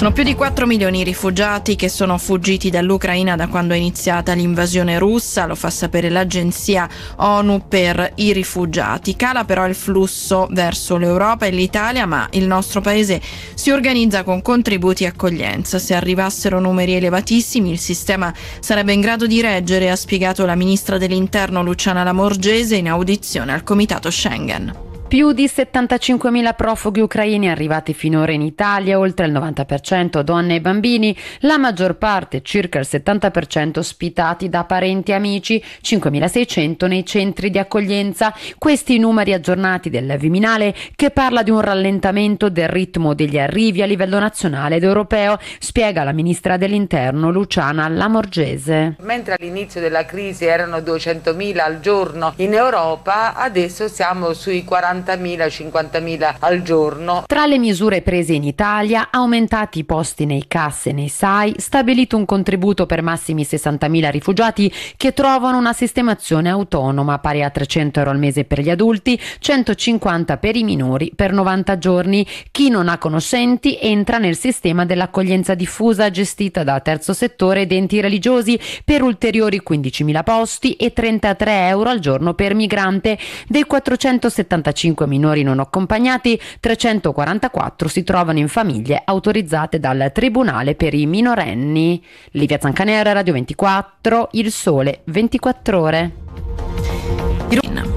Sono più di 4 milioni i rifugiati che sono fuggiti dall'Ucraina da quando è iniziata l'invasione russa, lo fa sapere l'agenzia ONU per i rifugiati. Cala però il flusso verso l'Europa e l'Italia, ma il nostro paese si organizza con contributi e accoglienza. Se arrivassero numeri elevatissimi, il sistema sarebbe in grado di reggere, ha spiegato la ministra dell'Interno Luciana Lamorgese in audizione al Comitato Schengen. Più di 75.000 profughi ucraini arrivati finora in Italia, oltre il 90% donne e bambini, la maggior parte, circa il 70%, ospitati da parenti e amici, 5.600 nei centri di accoglienza. Questi numeri aggiornati del Viminale che parla di un rallentamento del ritmo degli arrivi a livello nazionale ed europeo, spiega la ministra dell'Interno Luciana Lamorgese. Mentre all'inizio della crisi erano 200.000 al giorno in Europa, adesso siamo sui 40 40.000-50.000 al giorno. Tra le misure prese in Italia, aumentati i posti nei CAS e nei SAI, stabilito un contributo per massimi 60.000 rifugiati che trovano una sistemazione autonoma pari a 300 euro al mese per gli adulti, 150 per i minori per 90 giorni. Chi non ha conoscenti entra nel sistema dell'accoglienza diffusa gestita da terzo settore ed enti religiosi per ulteriori 15.000 posti e 33 euro al giorno per migrante dei 475 105 minori non accompagnati, 344 si trovano in famiglie autorizzate dal Tribunale per i minorenni. Livia Zancanera, Radio 24, Il Sole, 24 ore. Irina.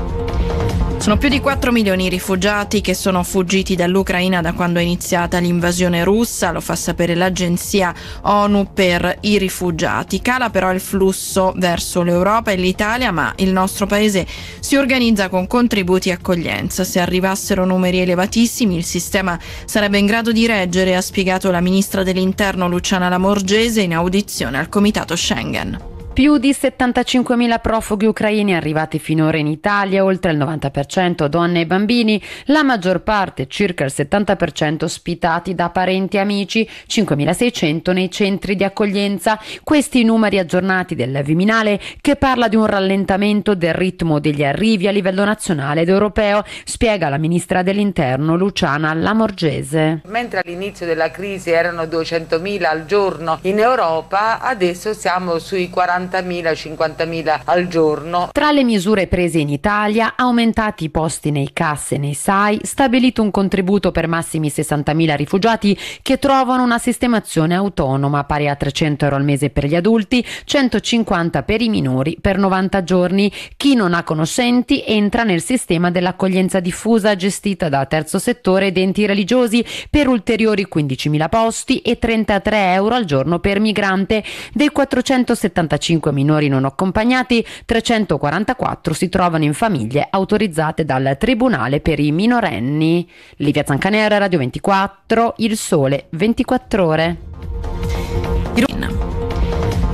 Sono più di 4 milioni i rifugiati che sono fuggiti dall'Ucraina da quando è iniziata l'invasione russa, lo fa sapere l'agenzia ONU per i rifugiati. Cala però il flusso verso l'Europa e l'Italia, ma il nostro paese si organizza con contributi e accoglienza. Se arrivassero numeri elevatissimi il sistema sarebbe in grado di reggere, ha spiegato la ministra dell'Interno Luciana Lamorgese in audizione al Comitato Schengen. Più di 75.000 profughi ucraini arrivati finora in Italia, oltre il 90% donne e bambini, la maggior parte, circa il 70%, ospitati da parenti e amici, 5.600 nei centri di accoglienza. Questi i numeri aggiornati del Viminale che parla di un rallentamento del ritmo degli arrivi a livello nazionale ed europeo, spiega la ministra dell'Interno Luciana Lamorgese. Mentre all'inizio della crisi erano 200.000 al giorno in Europa, adesso siamo sui 40 40.000-50.000 al giorno. Tra le misure prese in Italia, aumentati i posti nei CAS e nei SAI, stabilito un contributo per massimi 60.000 rifugiati che trovano una sistemazione autonoma pari a 300 euro al mese per gli adulti, 150 per i minori per 90 giorni. Chi non ha conoscenti entra nel sistema dell'accoglienza diffusa gestita da terzo settore ed enti religiosi per ulteriori 15.000 posti e 33 euro al giorno per migrante dei 475 105 minori non accompagnati, 344 si trovano in famiglie autorizzate dal Tribunale per i minorenni. Livia Zancanera, Radio 24, Il Sole, 24 ore. Irina.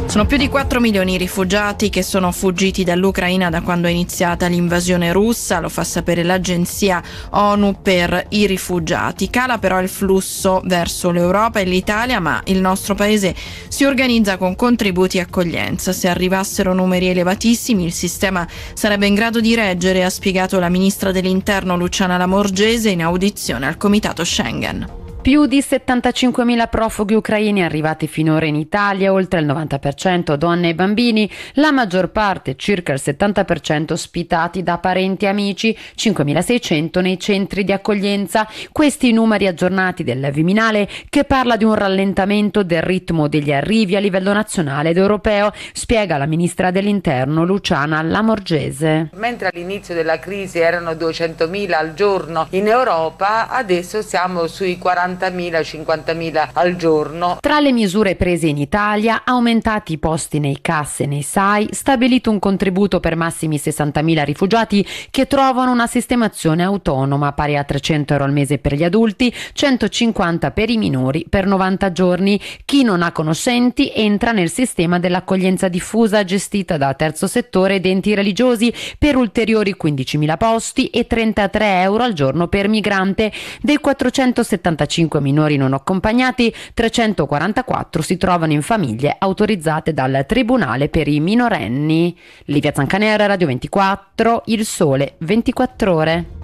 Sono più di 4 milioni i rifugiati che sono fuggiti dall'Ucraina da quando è iniziata l'invasione russa, lo fa sapere l'agenzia ONU per i rifugiati. Cala però il flusso verso l'Europa e l'Italia, ma il nostro paese si organizza con contributi e accoglienza. Se arrivassero numeri elevatissimi il sistema sarebbe in grado di reggere, ha spiegato la ministra dell'Interno Luciana Lamorgese in audizione al Comitato Schengen. Più di 75.000 profughi ucraini arrivati finora in Italia, oltre il 90% donne e bambini, la maggior parte, circa il 70%, ospitati da parenti e amici, 5.600 nei centri di accoglienza. Questi numeri aggiornati del Viminale che parla di un rallentamento del ritmo degli arrivi a livello nazionale ed europeo, spiega la ministra dell'Interno Luciana Lamorgese. Mentre all'inizio della crisi erano 200.000 al giorno in Europa, adesso siamo sui 40 40.000-50.000 al giorno. Tra le misure prese in Italia, aumentati i posti nei CAS e nei SAI, stabilito un contributo per massimi 60.000 rifugiati che trovano una sistemazione autonoma pari a 300 euro al mese per gli adulti, 150 per i minori per 90 giorni. Chi non ha conoscenti entra nel sistema dell'accoglienza diffusa gestita da terzo settore ed enti religiosi per ulteriori 15.000 posti e 33 euro al giorno per migrante dei 475 105 minori non accompagnati, 344 si trovano in famiglie autorizzate dal Tribunale per i minorenni. Livia Zancanera, Radio 24, Il Sole, 24 ore.